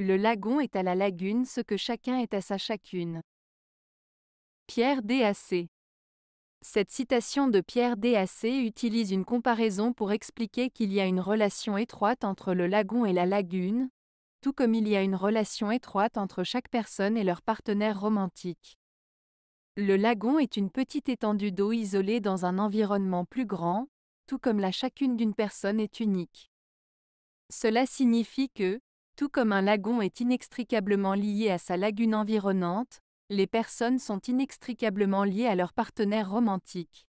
Le lagon est à la lagune ce que chacun est à sa chacune. Pierre DAC. Cette citation de Pierre DAC utilise une comparaison pour expliquer qu'il y a une relation étroite entre le lagon et la lagune, tout comme il y a une relation étroite entre chaque personne et leur partenaire romantique. Le lagon est une petite étendue d'eau isolée dans un environnement plus grand, tout comme la chacune d'une personne est unique. Cela signifie que, tout comme un lagon est inextricablement lié à sa lagune environnante, les personnes sont inextricablement liées à leur partenaire romantique.